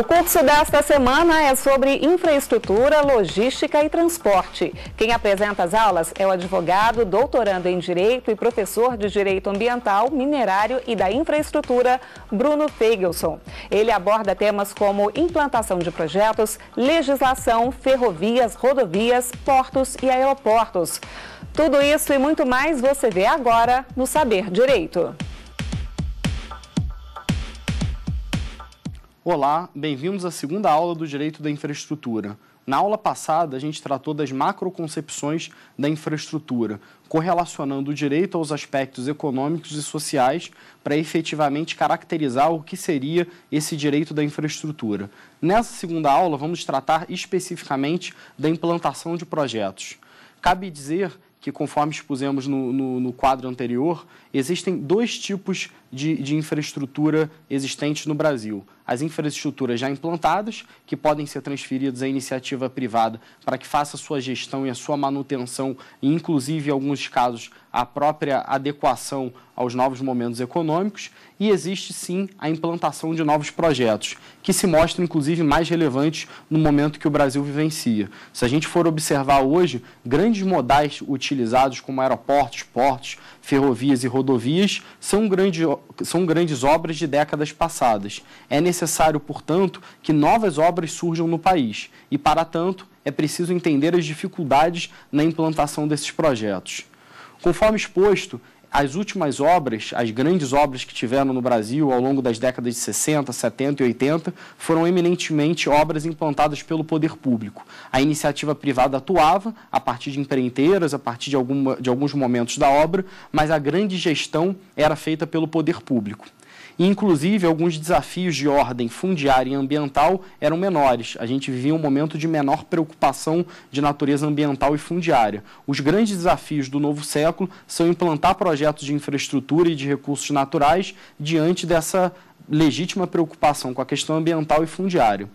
O curso desta semana é sobre infraestrutura, logística e transporte. Quem apresenta as aulas é o advogado, doutorando em Direito e professor de Direito Ambiental, Minerário e da Infraestrutura, Bruno Fegelson. Ele aborda temas como implantação de projetos, legislação, ferrovias, rodovias, portos e aeroportos. Tudo isso e muito mais você vê agora no Saber Direito. Olá, bem-vindos à segunda aula do Direito da Infraestrutura. Na aula passada, a gente tratou das macroconcepções da infraestrutura, correlacionando o direito aos aspectos econômicos e sociais para efetivamente caracterizar o que seria esse direito da infraestrutura. Nessa segunda aula, vamos tratar especificamente da implantação de projetos. Cabe dizer que, conforme expusemos no, no, no quadro anterior, existem dois tipos de de, de infraestrutura existentes no Brasil. As infraestruturas já implantadas, que podem ser transferidas à iniciativa privada para que faça a sua gestão e a sua manutenção, e inclusive, em alguns casos, a própria adequação aos novos momentos econômicos. E existe, sim, a implantação de novos projetos, que se mostram, inclusive, mais relevantes no momento que o Brasil vivencia. Se a gente for observar hoje, grandes modais utilizados como aeroportos, portos, ferrovias e rodovias são grandes são grandes obras de décadas passadas. É necessário, portanto, que novas obras surjam no país e, para tanto, é preciso entender as dificuldades na implantação desses projetos. Conforme exposto, as últimas obras, as grandes obras que tiveram no Brasil ao longo das décadas de 60, 70 e 80, foram eminentemente obras implantadas pelo poder público. A iniciativa privada atuava a partir de empreiteiras, a partir de, alguma, de alguns momentos da obra, mas a grande gestão era feita pelo poder público. Inclusive, alguns desafios de ordem fundiária e ambiental eram menores. A gente vivia um momento de menor preocupação de natureza ambiental e fundiária. Os grandes desafios do novo século são implantar projetos de infraestrutura e de recursos naturais diante dessa legítima preocupação com a questão ambiental e fundiária.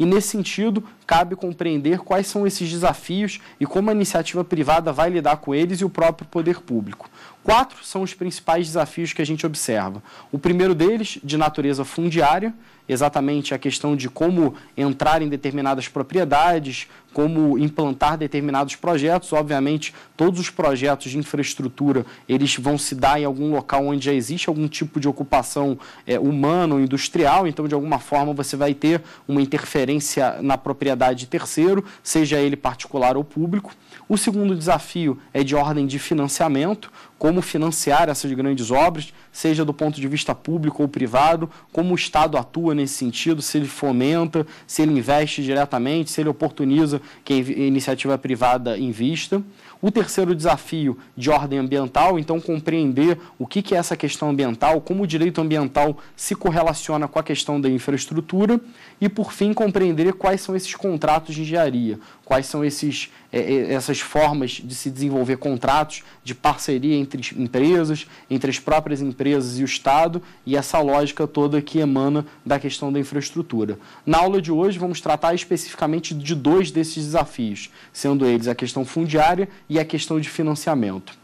E nesse sentido, cabe compreender quais são esses desafios e como a iniciativa privada vai lidar com eles e o próprio poder público. Quatro são os principais desafios que a gente observa. O primeiro deles, de natureza fundiária, exatamente a questão de como entrar em determinadas propriedades, como implantar determinados projetos. Obviamente, todos os projetos de infraestrutura eles vão se dar em algum local onde já existe algum tipo de ocupação é, humana ou industrial. Então, de alguma forma, você vai ter uma interferência na propriedade de terceiro, seja ele particular ou público. O segundo desafio é de ordem de financiamento como financiar essas grandes obras, seja do ponto de vista público ou privado, como o Estado atua nesse sentido, se ele fomenta, se ele investe diretamente, se ele oportuniza que a iniciativa privada invista. O terceiro desafio de ordem ambiental, então compreender o que é essa questão ambiental, como o direito ambiental se correlaciona com a questão da infraestrutura e, por fim, compreender quais são esses contratos de engenharia, quais são esses, é, é, essas formas de se desenvolver contratos de parceria entre entre empresas, entre as próprias empresas e o Estado, e essa lógica toda que emana da questão da infraestrutura. Na aula de hoje, vamos tratar especificamente de dois desses desafios, sendo eles a questão fundiária e a questão de financiamento.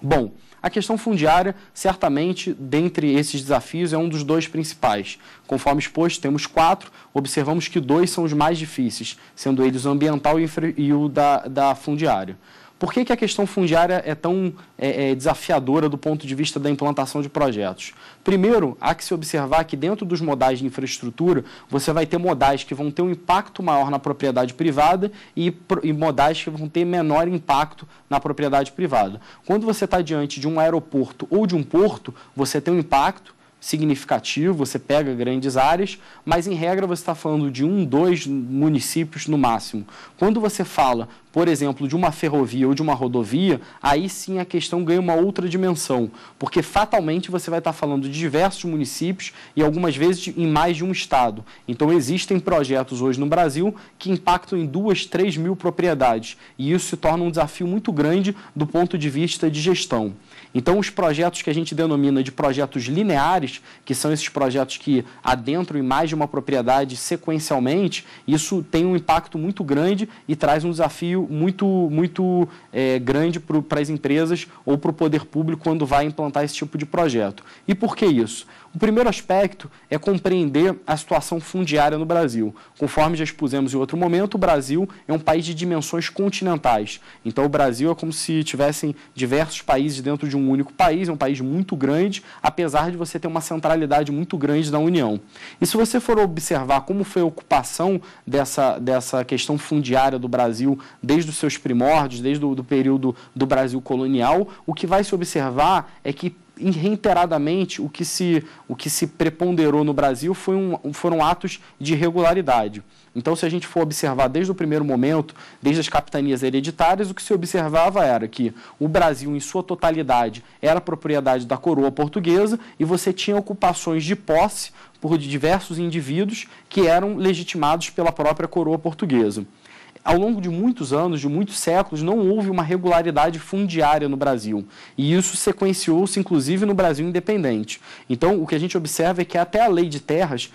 Bom, a questão fundiária, certamente, dentre esses desafios, é um dos dois principais. Conforme exposto, temos quatro, observamos que dois são os mais difíceis, sendo eles o ambiental e o da, da fundiária. Por que, que a questão fundiária é tão é, é, desafiadora do ponto de vista da implantação de projetos? Primeiro, há que se observar que dentro dos modais de infraestrutura, você vai ter modais que vão ter um impacto maior na propriedade privada e, e modais que vão ter menor impacto na propriedade privada. Quando você está diante de um aeroporto ou de um porto, você tem um impacto significativo, você pega grandes áreas, mas em regra você está falando de um, dois municípios no máximo. Quando você fala por exemplo, de uma ferrovia ou de uma rodovia, aí sim a questão ganha uma outra dimensão, porque fatalmente você vai estar falando de diversos municípios e algumas vezes em mais de um estado. Então existem projetos hoje no Brasil que impactam em duas, três mil propriedades e isso se torna um desafio muito grande do ponto de vista de gestão. Então os projetos que a gente denomina de projetos lineares, que são esses projetos que adentram em mais de uma propriedade sequencialmente, isso tem um impacto muito grande e traz um desafio muito, muito é, grande para as empresas ou para o poder público quando vai implantar esse tipo de projeto. E por que isso? O primeiro aspecto é compreender a situação fundiária no Brasil. Conforme já expusemos em outro momento, o Brasil é um país de dimensões continentais. Então, o Brasil é como se tivessem diversos países dentro de um único país, é um país muito grande, apesar de você ter uma centralidade muito grande na União. E se você for observar como foi a ocupação dessa, dessa questão fundiária do Brasil desde os seus primórdios, desde o do período do Brasil colonial, o que vai se observar é que reiteradamente o que se, o que se preponderou no Brasil foi um, foram atos de irregularidade. Então, se a gente for observar desde o primeiro momento, desde as capitanias hereditárias, o que se observava era que o Brasil, em sua totalidade, era propriedade da coroa portuguesa e você tinha ocupações de posse por diversos indivíduos que eram legitimados pela própria coroa portuguesa ao longo de muitos anos, de muitos séculos, não houve uma regularidade fundiária no Brasil. E isso sequenciou-se, inclusive, no Brasil independente. Então, o que a gente observa é que até a lei de terras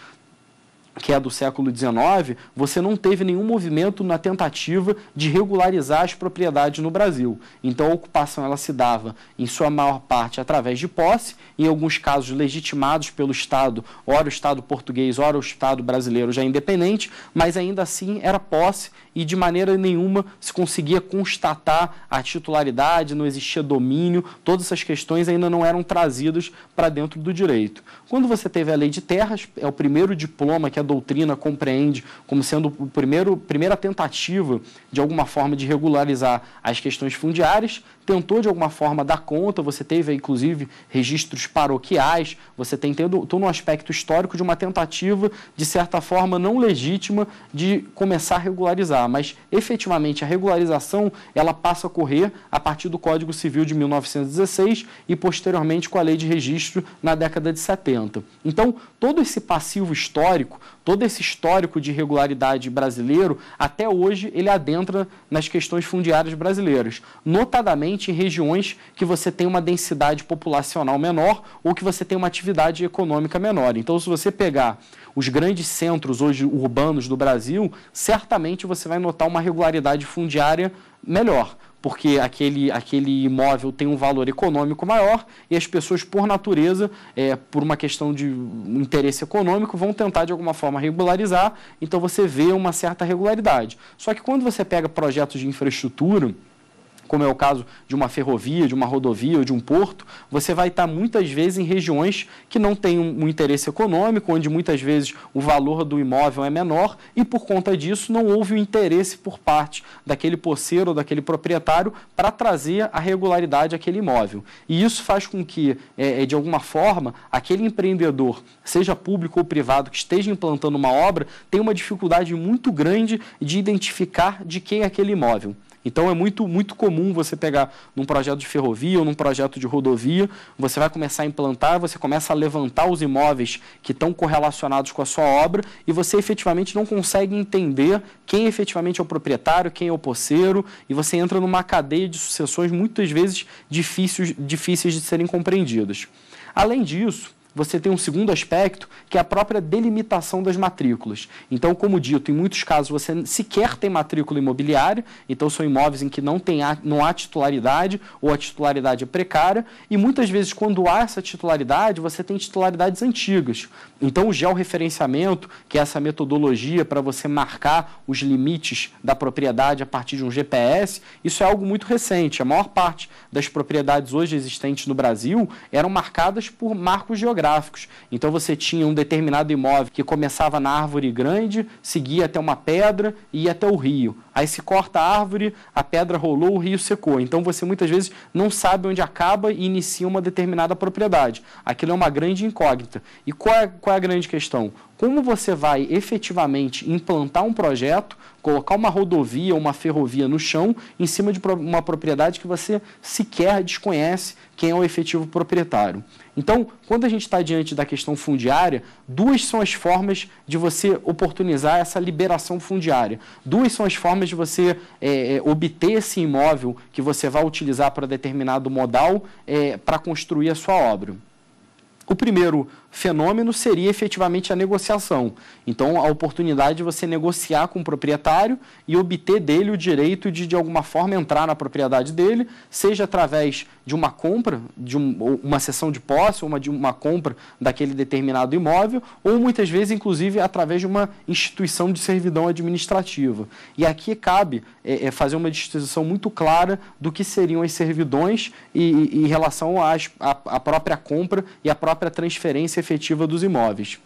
que é do século XIX, você não teve nenhum movimento na tentativa de regularizar as propriedades no Brasil. Então a ocupação ela se dava em sua maior parte através de posse, em alguns casos legitimados pelo Estado, ora o Estado português, ora o Estado brasileiro já independente, mas ainda assim era posse e de maneira nenhuma se conseguia constatar a titularidade, não existia domínio, todas essas questões ainda não eram trazidas para dentro do direito. Quando você teve a Lei de Terras, é o primeiro diploma que a doutrina compreende como sendo a primeira tentativa de alguma forma de regularizar as questões fundiárias, tentou de alguma forma dar conta, você teve inclusive registros paroquiais, você tem tendo, todo um aspecto histórico de uma tentativa, de certa forma, não legítima de começar a regularizar. Mas efetivamente a regularização ela passa a correr a partir do Código Civil de 1916 e posteriormente com a Lei de Registro na década de 70. Então, todo esse passivo histórico todo esse histórico de irregularidade brasileiro, até hoje ele adentra nas questões fundiárias brasileiras, notadamente em regiões que você tem uma densidade populacional menor ou que você tem uma atividade econômica menor. Então, se você pegar os grandes centros hoje urbanos do Brasil, certamente você vai notar uma regularidade fundiária melhor porque aquele, aquele imóvel tem um valor econômico maior e as pessoas, por natureza, é, por uma questão de interesse econômico, vão tentar de alguma forma regularizar, então você vê uma certa regularidade. Só que quando você pega projetos de infraestrutura, como é o caso de uma ferrovia, de uma rodovia ou de um porto, você vai estar muitas vezes em regiões que não têm um, interesse econômico, onde muitas vezes o valor do imóvel é menor e por conta disso não houve o um interesse por parte daquele poceiro ou daquele proprietário para trazer a regularidade àquele imóvel. E isso faz com que, é, é, de alguma forma, aquele empreendedor, seja público ou privado, que esteja implantando uma obra, tenha uma dificuldade muito grande de identificar de quem é aquele imóvel. Então é muito, muito comum você pegar num projeto de ferrovia ou num projeto de rodovia, você vai começar a implantar, você começa a levantar os imóveis que estão correlacionados com a sua obra e você efetivamente não consegue entender quem efetivamente é o proprietário, quem é o posseiro, e você entra numa cadeia de sucessões muitas vezes difíceis, difíceis de serem compreendidas. Além disso, você tem um segundo aspecto, que é a própria delimitação das matrículas. Então, como dito, em muitos casos você sequer tem matrícula imobiliária, então são imóveis em que não, tem, não há titularidade ou a titularidade é precária, e muitas vezes, quando há essa titularidade, você tem titularidades antigas. Então, o georreferenciamento, que é essa metodologia para você marcar os limites da propriedade a partir de um GPS, isso é algo muito recente. A maior parte das propriedades hoje existentes no Brasil eram marcadas por marcos geográficos então você tinha um determinado imóvel que começava na árvore grande, seguia até uma pedra e ia até o rio. Aí se corta a árvore, a pedra rolou, o rio secou. Então você muitas vezes não sabe onde acaba e inicia uma determinada propriedade. Aquilo é uma grande incógnita. E qual é, qual é a grande questão? Como você vai efetivamente implantar um projeto, colocar uma rodovia, ou uma ferrovia no chão, em cima de uma propriedade que você sequer desconhece quem é o efetivo proprietário? Então, quando a gente está diante da questão fundiária, duas são as formas de você oportunizar essa liberação fundiária. Duas são as formas de você é, é obter esse imóvel que você vai utilizar para determinado modal é, para construir a sua obra. O primeiro fenômeno seria efetivamente a negociação. Então, a oportunidade de você negociar com o proprietário e obter dele o direito de, de alguma forma, entrar na propriedade dele, seja através de uma compra, de um, uma cessão de posse, uma, de uma compra daquele determinado imóvel, ou muitas vezes, inclusive, através de uma instituição de servidão administrativa. E aqui cabe é, é fazer uma distinção muito clara do que seriam as servidões e, e em relação à, à própria compra e à própria transferência efetiva dos imóveis.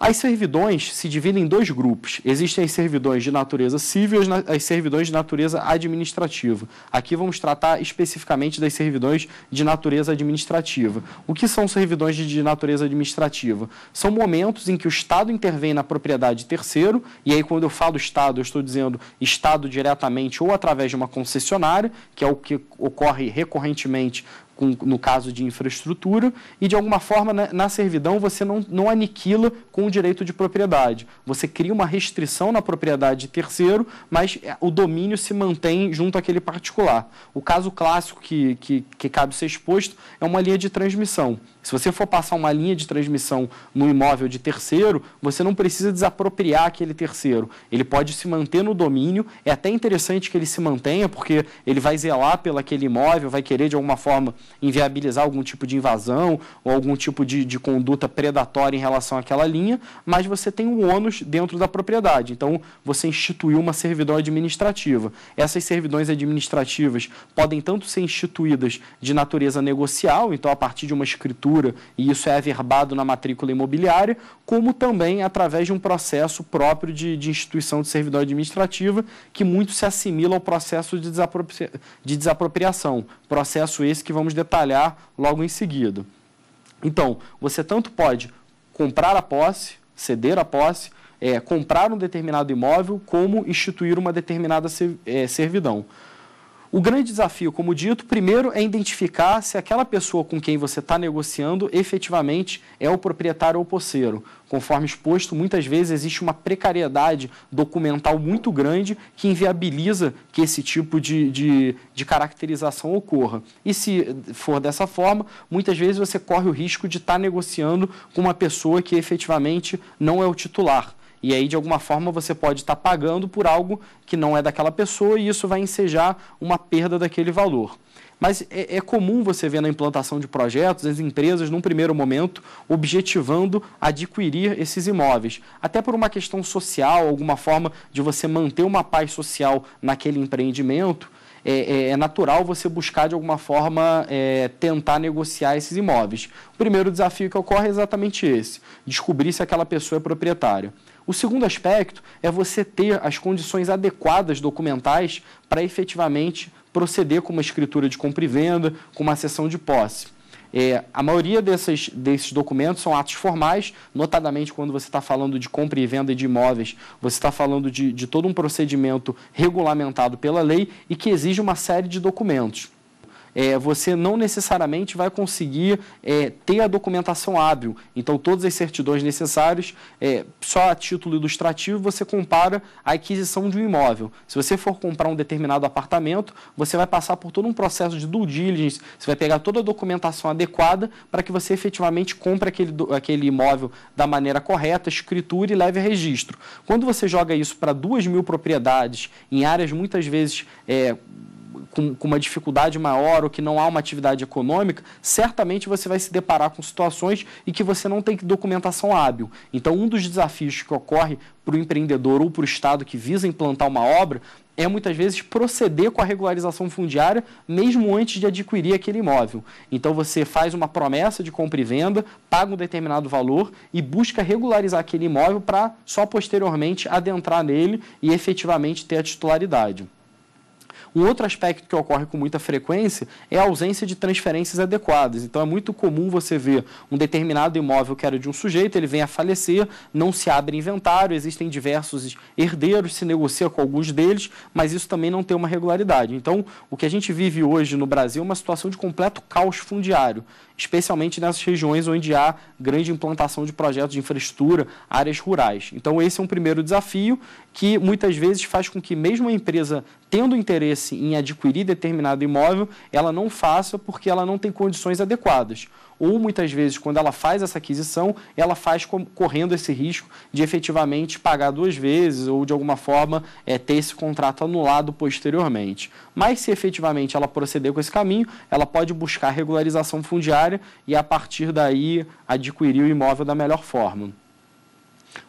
As servidões se dividem em dois grupos. Existem as servidões de natureza civil e as servidões de natureza administrativa. Aqui vamos tratar especificamente das servidões de natureza administrativa. O que são servidões de natureza administrativa? São momentos em que o Estado intervém na propriedade terceiro, e aí quando eu falo Estado, eu estou dizendo Estado diretamente ou através de uma concessionária, que é o que ocorre recorrentemente com, no caso de infraestrutura, e de alguma forma na, né, na servidão você não, não aniquila com o direito de propriedade. Você cria uma restrição na propriedade de terceiro, mas é, o domínio se mantém junto àquele particular. O caso clássico que, que, que cabe ser exposto é uma linha de transmissão. Se você for passar uma linha de transmissão no imóvel de terceiro, você não precisa desapropriar aquele terceiro. Ele pode se manter no domínio, é até interessante que ele se mantenha, porque ele vai zelar pelo aquele imóvel, vai querer de alguma forma inviabilizar algum tipo de invasão ou algum tipo de, de conduta predatória em relação àquela linha, mas você tem um ônus dentro da propriedade. Então, você instituiu uma servidão administrativa. Essas servidões administrativas podem tanto ser instituídas de natureza negocial, então a partir de uma escritura escritura, e isso é averbado na matrícula imobiliária, como também através de um processo próprio de, de instituição de servidão administrativa, que muito se assimila ao processo de, desapropria de desapropriação, processo esse que vamos detalhar logo em seguida. Então, você tanto pode comprar a posse, ceder a posse, é, comprar um determinado imóvel, como instituir uma determinada é, servidão. O grande desafio, como dito, primeiro é identificar se aquela pessoa com quem você está negociando efetivamente é o proprietário ou posseiro. Conforme exposto, muitas vezes existe uma precariedade documental muito grande que inviabiliza que esse tipo de, de, de caracterização ocorra. E se for dessa forma, muitas vezes você corre o risco de estar tá negociando com uma pessoa que efetivamente não é o titular. E aí, de alguma forma, você pode estar tá pagando por algo que não é daquela pessoa e isso vai ensejar uma perda daquele valor. Mas é, é comum você ver na implantação de projetos as empresas, num primeiro momento, objetivando adquirir esses imóveis. Até por uma questão social, alguma forma de você manter uma paz social naquele empreendimento. É, é, é, natural você buscar de alguma forma é, tentar negociar esses imóveis. O primeiro desafio que ocorre é exatamente esse: descobrir se aquela pessoa é proprietária. O segundo aspecto é você ter as condições adequadas documentais para efetivamente proceder com uma escritura de compra e venda, com uma sessão de posse. É, a maioria desses documentos são atos formais, notadamente quando você está falando de compra e venda de imóveis, você está falando de, de todo um procedimento regulamentado pela lei e que exige uma série de documentos é, você não necessariamente vai conseguir é, ter a documentação hábil. Então, todas as certidões necessárias, é, só a título ilustrativo, você compara a aquisição de um imóvel. Se você for comprar um determinado apartamento, você vai passar por todo um processo de due diligence, você vai pegar toda a documentação adequada para que você efetivamente compre aquele, aquele imóvel da maneira correta, escritura e leve a registro. Quando você joga isso para duas mil propriedades, em áreas muitas vezes é, com, com, uma dificuldade maior ou que não há uma atividade econômica, certamente você vai se deparar com situações em que você não tem documentação hábil. Então, um dos desafios que ocorre para o empreendedor ou para o Estado que visa implantar uma obra é muitas vezes proceder com a regularização fundiária mesmo antes de adquirir aquele imóvel. Então você faz uma promessa de compra e venda, paga um determinado valor e busca regularizar aquele imóvel para só posteriormente adentrar nele e efetivamente ter a titularidade. Um outro aspecto que ocorre com muita frequência é a ausência de transferências adequadas. Então é muito comum você ver um determinado imóvel que era de um sujeito, ele vem a falecer, não se abre inventário, existem diversos herdeiros, se negocia com alguns deles, mas isso também não tem uma regularidade. Então, o que a gente vive hoje no Brasil é uma situação de completo caos fundiário especialmente nessas regiões onde há grande implantação de projetos de infraestrutura, áreas rurais. Então, esse é um primeiro desafio que muitas vezes faz com que, mesmo a empresa tendo interesse em adquirir determinado imóvel, ela não faça porque ela não tem condições adequadas ou muitas vezes, quando ela faz essa aquisição, ela faz correndo esse risco de efetivamente pagar duas vezes ou, de alguma forma, é, ter esse contrato anulado posteriormente. Mas, se efetivamente ela proceder com esse caminho, ela pode buscar regularização fundiária e, a partir daí, adquirir o imóvel da melhor forma.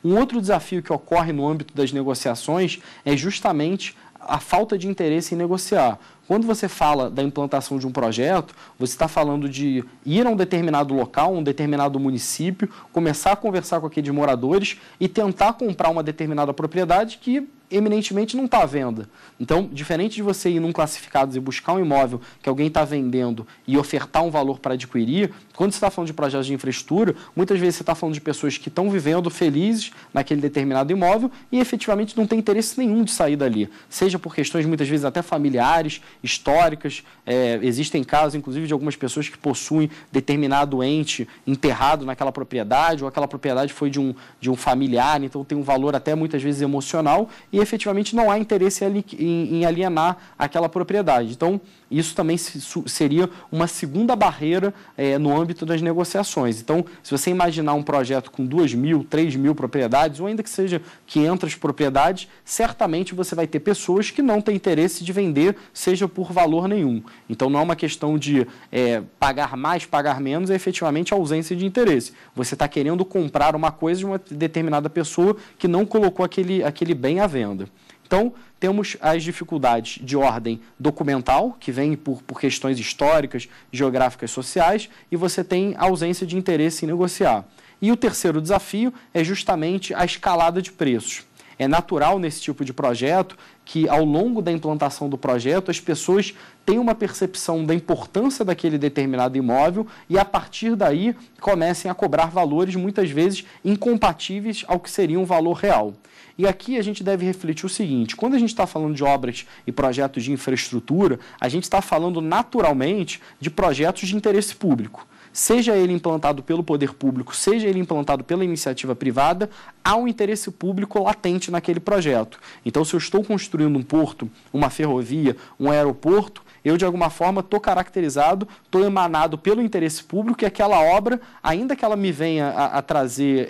Um outro desafio que ocorre no âmbito das negociações é justamente a falta de interesse em negociar. Quando você fala da implantação de um projeto, você está falando de ir a um determinado local, um determinado município, começar a conversar com aqueles moradores e tentar comprar uma determinada propriedade que eminentemente não está à venda. Então, diferente de você ir num classificados e buscar um imóvel que alguém está vendendo e ofertar um valor para adquirir, quando você está falando de projetos de infraestrutura, muitas vezes você está falando de pessoas que estão vivendo felizes naquele determinado imóvel e efetivamente não tem interesse nenhum de sair dali. Seja por questões muitas vezes até familiares, históricas, é, existem casos, inclusive, de algumas pessoas que possuem determinado ente enterrado naquela propriedade, ou aquela propriedade foi de um, de um familiar, então tem um valor até muitas vezes emocional, e efetivamente não há interesse em alienar aquela propriedade. Então, isso também seria uma segunda barreira é, no âmbito das negociações. Então, se você imaginar um projeto com 2 mil, 3 mil propriedades, ou ainda que seja 500 propriedades, certamente você vai ter pessoas que não têm interesse de vender, seja por valor nenhum. Então, não é uma questão de é, pagar mais, pagar menos, é efetivamente ausência de interesse. Você está querendo comprar uma coisa de uma determinada pessoa que não colocou aquele, aquele bem à venda. Então, temos as dificuldades de ordem documental, que vem por, por questões históricas, geográficas, sociais, e você tem ausência de interesse em negociar. E o terceiro desafio é justamente a escalada de preços. É natural nesse tipo de projeto que, ao longo da implantação do projeto, as pessoas têm uma percepção da importância daquele determinado imóvel e, a partir daí, comecem a cobrar valores muitas vezes incompatíveis ao que seria um valor real. E aqui a gente deve refletir o seguinte: quando a gente está falando de obras e projetos de infraestrutura, a gente está falando naturalmente de projetos de interesse público seja ele implantado pelo poder público, seja ele implantado pela iniciativa privada, há um interesse público latente naquele projeto. Então, se eu estou construindo um porto, uma ferrovia, um aeroporto, eu, de alguma forma, estou caracterizado, estou emanado pelo interesse público e aquela obra, ainda que ela me venha a, a trazer, é,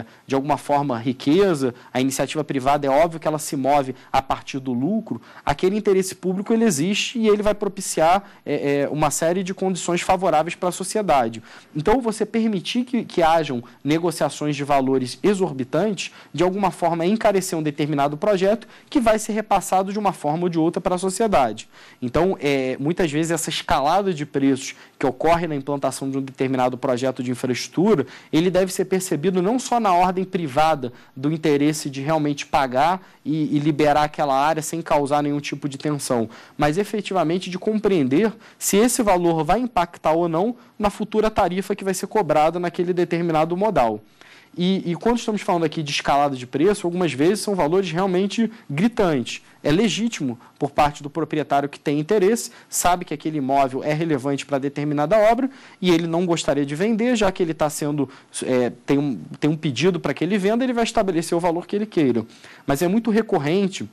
é, de alguma forma, riqueza, a iniciativa privada é óbvio que ela se move a partir do lucro, aquele interesse público ele existe e ele vai propiciar é, é uma série de condições favoráveis para a sociedade. Então, você permitir que, que hajam negociações de valores exorbitantes, de alguma forma, encarecer um determinado projeto que vai ser repassado de uma forma ou de outra para a sociedade. Então, é, muitas vezes essa escalada de preços que ocorre na implantação de um determinado projeto de infraestrutura, ele deve ser percebido não só na ordem privada do interesse de realmente pagar e, e liberar aquela área sem causar nenhum tipo de tensão, mas efetivamente de compreender se esse valor vai impactar ou não na futura tarifa que vai ser cobrada naquele determinado modal. E, e, quando estamos falando aqui de escalada de preço, algumas vezes são valores realmente gritantes. É legítimo por parte do proprietário que tem interesse, sabe que aquele imóvel é relevante para determinada obra e ele não gostaria de vender, já que ele está sendo. É, tem, um, tem um pedido para que ele venda, ele vai estabelecer o valor que ele queira. Mas é muito recorrente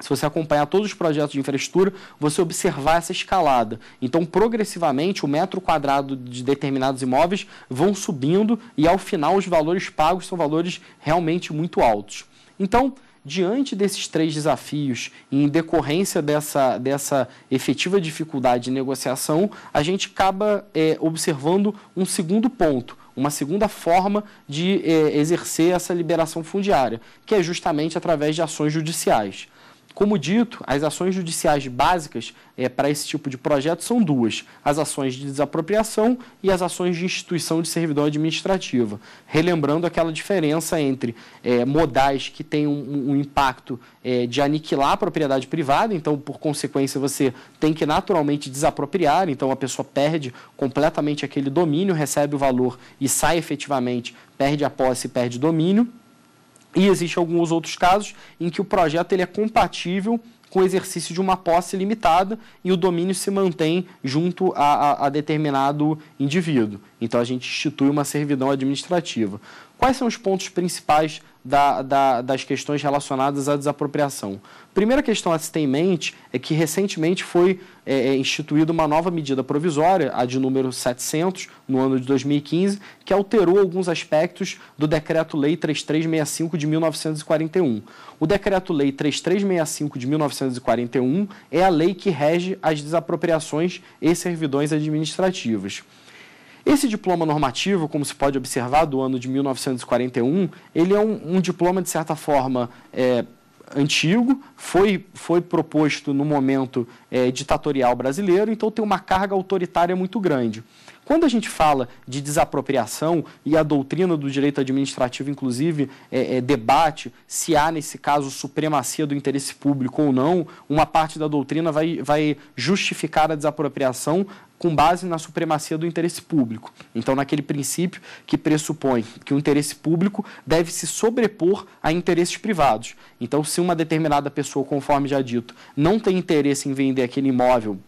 se você acompanhar todos os projetos de infraestrutura, você observar essa escalada. Então, progressivamente, o metro quadrado de determinados imóveis vão subindo e, ao final, os valores pagos são valores realmente muito altos. Então, diante desses três desafios e em decorrência dessa, dessa efetiva dificuldade de negociação, a gente acaba é, observando um segundo ponto, uma segunda forma de é, exercer essa liberação fundiária, que é justamente através de ações judiciais. Como dito, as ações judiciais básicas é, para esse tipo de projeto são duas: as ações de desapropriação e as ações de instituição de servidão administrativa. Relembrando aquela diferença entre é, modais que têm um, um impacto é, de aniquilar a propriedade privada, então, por consequência, você tem que naturalmente desapropriar, então a pessoa perde completamente aquele domínio, recebe o valor e sai efetivamente, perde a posse e perde domínio e existem alguns outros casos em que o projeto ele é compatível com o exercício de uma posse limitada e o domínio se mantém junto a, a, a, determinado indivíduo. Então a gente institui uma servidão administrativa. Quais são os pontos principais da, da, das questões relacionadas à desapropriação. Primeira questão a se ter em mente é que recentemente foi é, é instituída uma nova medida provisória, a de número 700, no ano de 2015, que alterou alguns aspectos do Decreto-Lei 3365 de 1941. O Decreto-Lei 3365 de 1941 é a lei que rege as desapropriações e servidões administrativas. Esse diploma normativo, como se pode observar, do ano de 1941, ele é um, um diploma, de certa forma, é, antigo, foi, foi proposto no momento é, ditatorial brasileiro, então tem uma carga autoritária muito grande. Quando a gente fala de desapropriação e a doutrina do direito administrativo, inclusive, é, é, debate se há, nesse caso, supremacia do interesse público ou não, uma parte da doutrina vai, vai justificar a desapropriação com base na supremacia do interesse público. Então, naquele princípio que pressupõe que o interesse público deve se sobrepor a interesses privados. Então, se uma determinada pessoa, conforme já dito, não tem interesse em vender aquele imóvel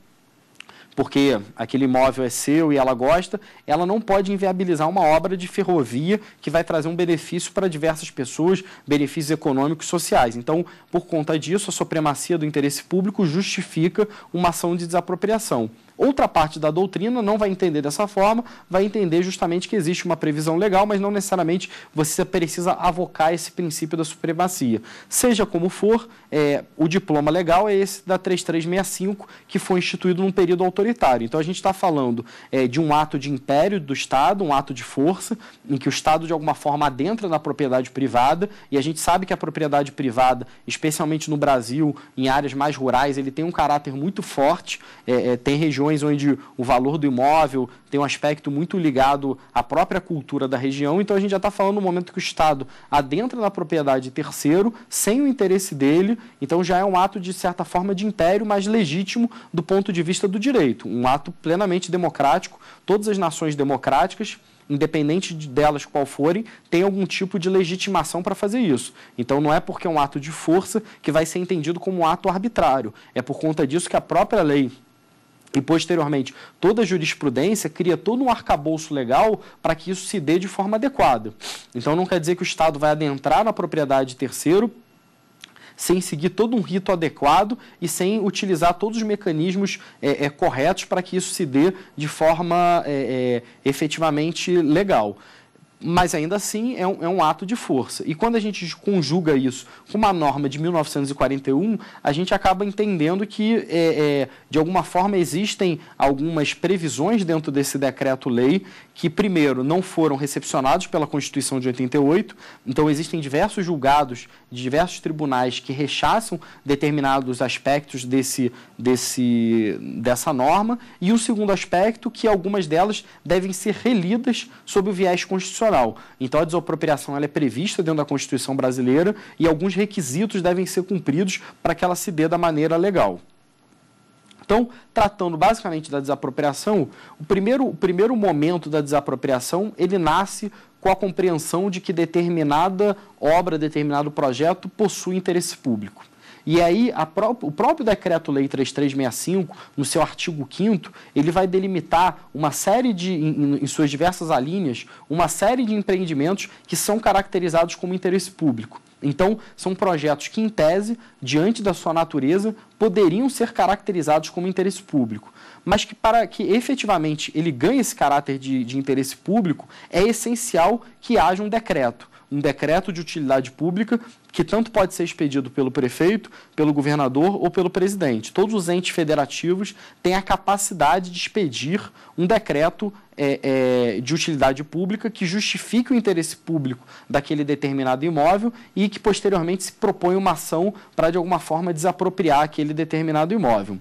porque aquele imóvel é seu e ela gosta, ela não pode inviabilizar uma obra de ferrovia que vai trazer um benefício para diversas pessoas, benefícios econômicos e sociais. Então, por conta disso, a supremacia do interesse público justifica uma ação de desapropriação. Outra parte da doutrina não vai entender dessa forma, vai entender justamente que existe uma previsão legal, mas não necessariamente você precisa avocar esse princípio da supremacia. Seja como for, é, o diploma legal é esse da 3365, que foi instituído num período autoritário. Então a gente está falando é, de um ato de império do Estado, um ato de força, em que o Estado de alguma forma adentra na propriedade privada, e a gente sabe que a propriedade privada, especialmente no Brasil, em áreas mais rurais, ele tem um caráter muito forte, é, é tem regiões regiões onde o valor do imóvel tem um aspecto muito ligado à própria cultura da região. Então a gente já está falando no momento que o Estado adentra na propriedade terceiro sem o interesse dele. Então já é um ato de certa forma de império, mas legítimo do ponto de vista do direito, um ato plenamente democrático. Todas as nações democráticas independente delas qual forem, tem algum tipo de legitimação para fazer isso. Então não é porque é um ato de força que vai ser entendido como um ato arbitrário. É por conta disso que a própria lei e, posteriormente, toda a jurisprudência cria todo um arcabouço legal para que isso se dê de forma adequada. Então, não quer dizer que o Estado vai adentrar na propriedade terceiro sem seguir todo um rito adequado e sem utilizar todos os mecanismos é, é, corretos para que isso se dê de forma é, é efetivamente legal mas ainda assim é um, é um, ato de força. E quando a gente conjuga isso com uma norma de 1941, a gente acaba entendendo que, é, é, de alguma forma, existem algumas previsões dentro desse decreto-lei que, primeiro, não foram recepcionados pela Constituição de 88, então existem diversos julgados de diversos tribunais que rechaçam determinados aspectos desse, desse, dessa norma, e o segundo aspecto, que algumas delas devem ser relidas sob o viés constitucional. Então, a desapropriação é prevista dentro da Constituição brasileira e alguns requisitos devem ser cumpridos para que ela se dê da maneira legal. Então, tratando basicamente da desapropriação, o primeiro, o primeiro momento da desapropriação, ele nasce com a compreensão de que determinada obra, determinado projeto possui interesse público. E aí, pró o próprio Decreto-Lei 3365, no seu artigo 5, ele vai delimitar uma série de, em, em, suas diversas alíneas, uma série de empreendimentos que são caracterizados como interesse público. Então, são projetos que, em tese, diante da sua natureza, poderiam ser caracterizados como interesse público. Mas que, para que efetivamente ele ganhe esse caráter de, de interesse público, é essencial que haja um decreto um decreto de utilidade pública que tanto pode ser expedido pelo prefeito, pelo governador ou pelo presidente. Todos os entes federativos têm a capacidade de expedir um decreto é, é, de utilidade pública que justifique o interesse público daquele determinado imóvel e que posteriormente se propõe uma ação para de alguma forma desapropriar aquele determinado imóvel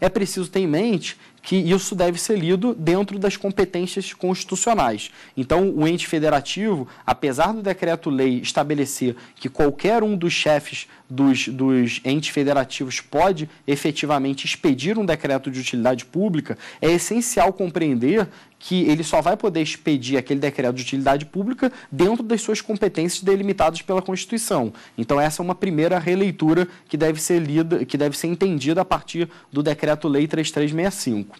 é preciso ter em mente que isso deve ser lido dentro das competências constitucionais. Então, o ente federativo, apesar do decreto-lei estabelecer que qualquer um dos chefes dos, dos entes federativos pode efetivamente expedir um decreto de utilidade pública, é essencial compreender que ele só vai poder expedir aquele decreto de utilidade pública dentro das suas competências delimitadas pela Constituição. Então essa é uma primeira releitura que deve ser lida, que deve ser entendida a partir do decreto-lei 3365.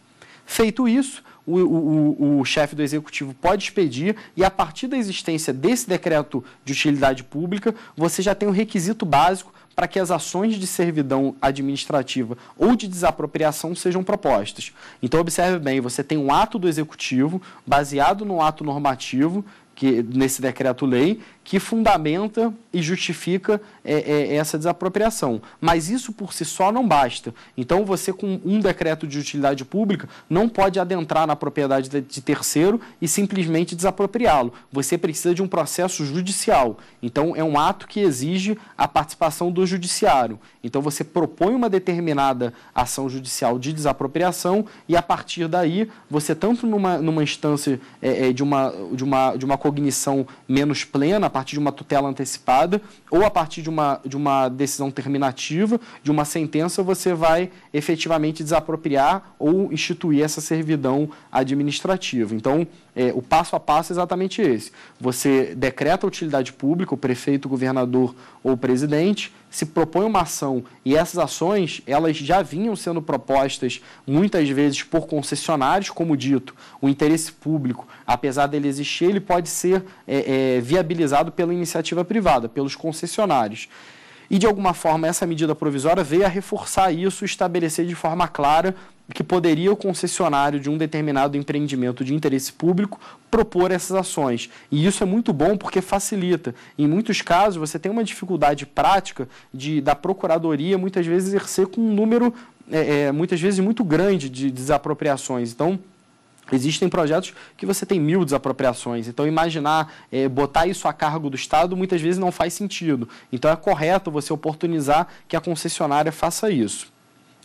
Feito isso, o, o, o chefe do executivo pode expedir, e a partir da existência desse decreto de utilidade pública, você já tem um requisito básico para que as ações de servidão administrativa ou de desapropriação sejam propostas. Então, observe bem: você tem um ato do executivo baseado no ato normativo, que nesse decreto-lei, que fundamenta e justifica é, é, essa desapropriação. Mas isso por si só não basta. Então, você, com um decreto de utilidade pública, não pode adentrar na propriedade de terceiro e simplesmente desapropriá-lo. Você precisa de um processo judicial. Então, é um ato que exige a participação do judiciário. Então, você propõe uma determinada ação judicial de desapropriação e, a partir daí, você, tanto numa, numa instância é, é de, uma, de, uma, de uma cognição menos plena, partir de uma tutela antecipada ou a partir de uma, de uma decisão terminativa, de uma sentença, você vai efetivamente desapropriar ou instituir essa servidão administrativa. Então, é, o passo a passo é exatamente esse. Você decreta a utilidade pública, o prefeito, o governador ou o presidente, se propõe uma ação e essas ações elas já vinham sendo propostas muitas vezes por concessionários, como dito, o interesse público, apesar dele existir, ele pode ser é, é, viabilizado pela iniciativa privada, pelos concessionários. E de alguma forma essa medida provisória veio a reforçar isso, estabelecer de forma clara que poderia o concessionário de um determinado empreendimento de interesse público propor essas ações. E isso é muito bom porque facilita. Em muitos casos, você tem uma dificuldade prática de da procuradoria muitas vezes exercer com um número é, é, muitas vezes muito grande de desapropriações. Então, Existem projetos que você tem mil desapropriações, então imaginar é, botar isso a cargo do Estado muitas vezes não faz sentido. Então é correto você oportunizar que a concessionária faça isso.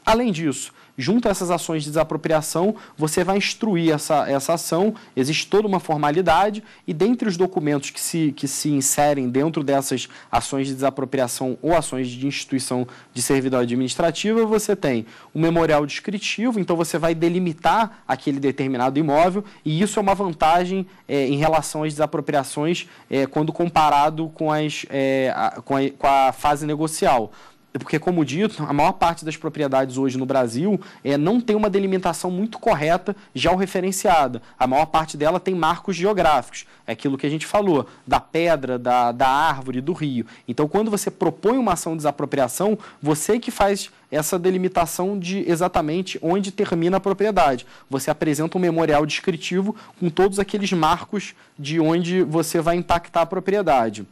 Além disso, Junto a essas ações de desapropriação, você vai instruir essa, essa ação, existe toda uma formalidade, e dentre os documentos que se, que se inserem dentro dessas ações de desapropriação ou ações de instituição de servidão administrativa, você tem o um memorial descritivo, então você vai delimitar aquele determinado imóvel, e isso é uma vantagem é, em relação às desapropriações é, quando comparado com, as, é, a, com, a, com a fase negocial é porque, como dito, a maior parte das propriedades hoje no Brasil é, não tem uma delimitação muito correta, georreferenciada. A maior parte dela tem marcos geográficos, é aquilo que a gente falou, da pedra, da, da árvore, do rio. Então, quando você propõe uma ação de desapropriação, você que faz essa delimitação de exatamente onde termina a propriedade. Você apresenta um memorial descritivo com todos aqueles marcos de onde você vai impactar a propriedade.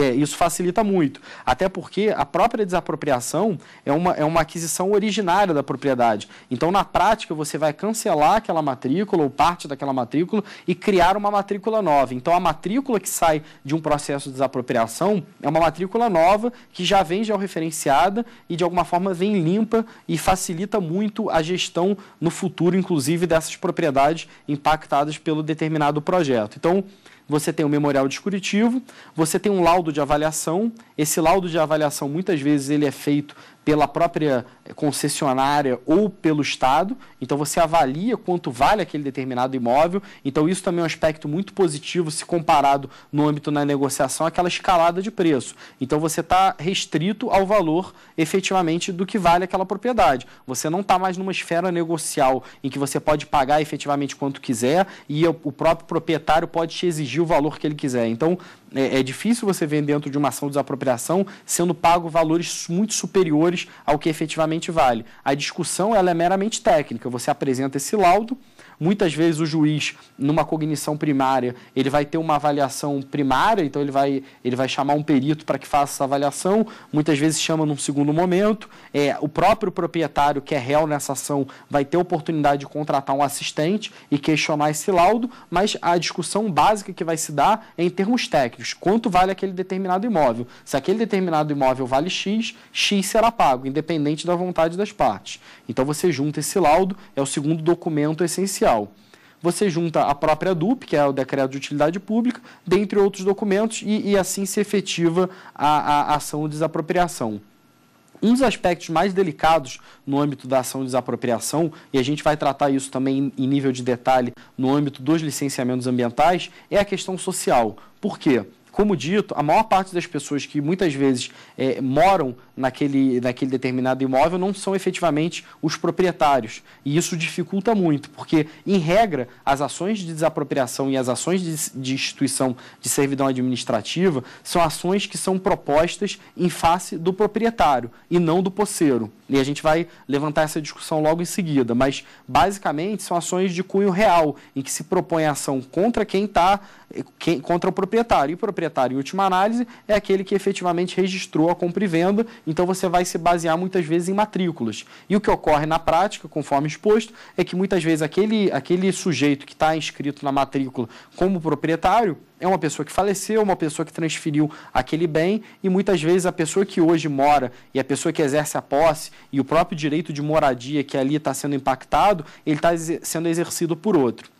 É, isso facilita muito, até porque a própria desapropriação é uma, é uma aquisição originária da propriedade. Então, na prática, você vai cancelar aquela matrícula ou parte daquela matrícula e criar uma matrícula nova. Então, a matrícula que sai de um processo de desapropriação é uma matrícula nova que já vem georreferenciada e, de alguma forma, vem limpa e facilita muito a gestão no futuro, inclusive, dessas propriedades impactadas pelo determinado projeto. Então, você tem o um memorial descritivo, você tem um laudo de avaliação. Esse laudo de avaliação muitas vezes ele é feito pela própria eh, concessionária ou pelo Estado. Então você avalia quanto vale aquele determinado imóvel. Então isso também é um aspecto muito positivo se comparado no âmbito da negociação aquela escalada de preço. Então você está restrito ao valor efetivamente do que vale aquela propriedade. Você não está mais numa esfera negocial em que você pode pagar efetivamente quanto quiser e o próprio proprietário pode te exigir o valor que ele quiser. Então é, é, difícil você ver dentro de uma ação de desapropriação sendo pago valores muito superiores ao que efetivamente vale. A discussão ela é meramente técnica. Você apresenta esse laudo, Muitas vezes o juiz, numa cognição primária, ele vai ter uma avaliação primária, então ele vai, ele vai chamar um perito para que faça essa avaliação, muitas vezes chama num segundo momento. É, o próprio proprietário que é réu nessa ação vai ter oportunidade de contratar um assistente e questionar esse laudo, mas a discussão básica que vai se dar é em termos técnicos. Quanto vale aquele determinado imóvel? Se aquele determinado imóvel vale X, X será pago, independente da vontade das partes. Então você junta esse laudo, é o segundo documento essencial social. Você junta a própria DUP, que é o decreto de utilidade pública, dentre outros documentos, e, e assim se efetiva a, a ação de desapropriação. Um dos aspectos mais delicados no âmbito da ação de desapropriação, e a gente vai tratar isso também em nível de detalhe no âmbito dos licenciamentos ambientais, é a questão social. Por quê? Como dito, a maior parte das pessoas que muitas vezes é, moram naquele, naquele determinado imóvel não são efetivamente os proprietários. E isso dificulta muito, porque, em regra, as ações de desapropriação e as ações de, de instituição de servidão administrativa são ações que são propostas em face do proprietário e não do posseiro. E a gente vai levantar essa discussão logo em seguida, mas basicamente são ações de cunho real, em que se propõe a ação contra quem está, é, contra o proprietário. E o proprietário proprietário em última análise é aquele que efetivamente registrou a compra e venda, então você vai se basear muitas vezes em matrículas. E o que ocorre na prática, conforme exposto, é que muitas vezes aquele, aquele sujeito que está inscrito na matrícula como proprietário, é uma pessoa que faleceu, uma pessoa que transferiu aquele bem e muitas vezes a pessoa que hoje mora e a pessoa que exerce a posse e o próprio direito de moradia que ali está sendo impactado, ele está sendo exercido por outro.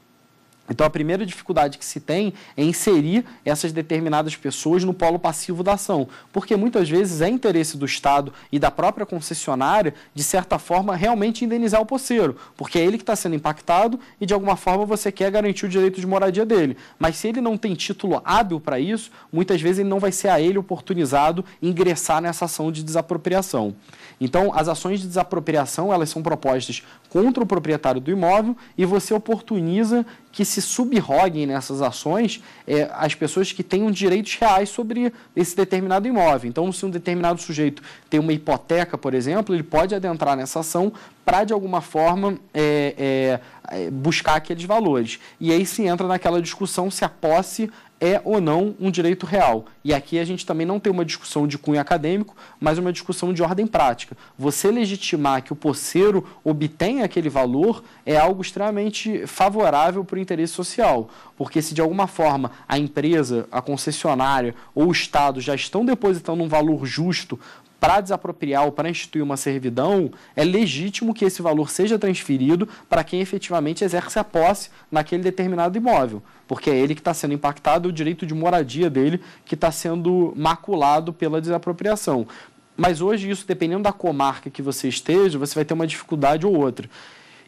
Então, a primeira dificuldade que se tem é inserir essas determinadas pessoas no polo passivo da ação, porque muitas vezes é interesse do Estado e da própria concessionária, de certa forma, realmente indenizar o poceiro, porque é ele que está sendo impactado e, de alguma forma, você quer garantir o direito de moradia dele. Mas se ele não tem título hábil para isso, muitas vezes ele não vai ser a ele oportunizado ingressar nessa ação de desapropriação. Então, as ações de desapropriação, elas são propostas contra o proprietário do imóvel e você oportuniza que se subroguem nessas ações é, as pessoas que tenham direitos reais sobre esse determinado imóvel. Então, se um determinado sujeito tem uma hipoteca, por exemplo, ele pode adentrar nessa ação para, de alguma forma, é, é, é, buscar aqueles valores. E aí se entra naquela discussão se a posse é ou não um direito real. E aqui a gente também não tem uma discussão de cunho acadêmico, mas uma discussão de ordem prática. Você legitimar que o posseiro obtenha aquele valor é algo extremamente favorável para o interesse social, porque se de alguma forma a empresa, a concessionária ou o Estado já estão depositando um valor justo para desapropriar ou para instituir uma servidão, é legítimo que esse valor seja transferido para quem efetivamente exerce a posse naquele determinado imóvel, porque é ele que está sendo impactado, o direito de moradia dele que está sendo maculado pela desapropriação. Mas hoje, isso, dependendo da comarca que você esteja, você vai ter uma dificuldade ou outra.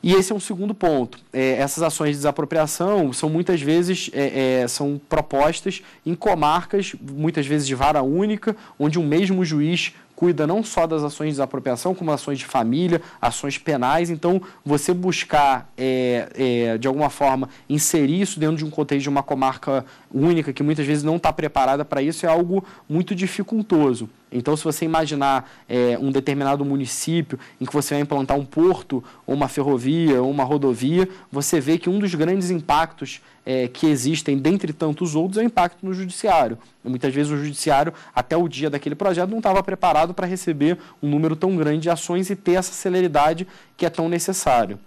E esse é um segundo ponto. É, essas ações de desapropriação são muitas vezes é, é, são propostas em comarcas, muitas vezes de vara única, onde o um mesmo juiz cuida não só das ações de desapropriação, como ações de família, ações penais. Então, você buscar, é, é, de alguma forma, inserir isso dentro de um contexto de uma comarca única, que muitas vezes não está preparada para isso, é algo muito dificultoso. Então, se você imaginar é, um determinado município em que você vai implantar um porto, ou uma ferrovia, ou uma rodovia, você vê que um dos grandes impactos é, que existem, dentre tantos outros, é o impacto no judiciário. Muitas vezes o judiciário, até o dia daquele projeto, não estava preparado para receber um número tão grande de ações e ter essa celeridade que é tão necessário.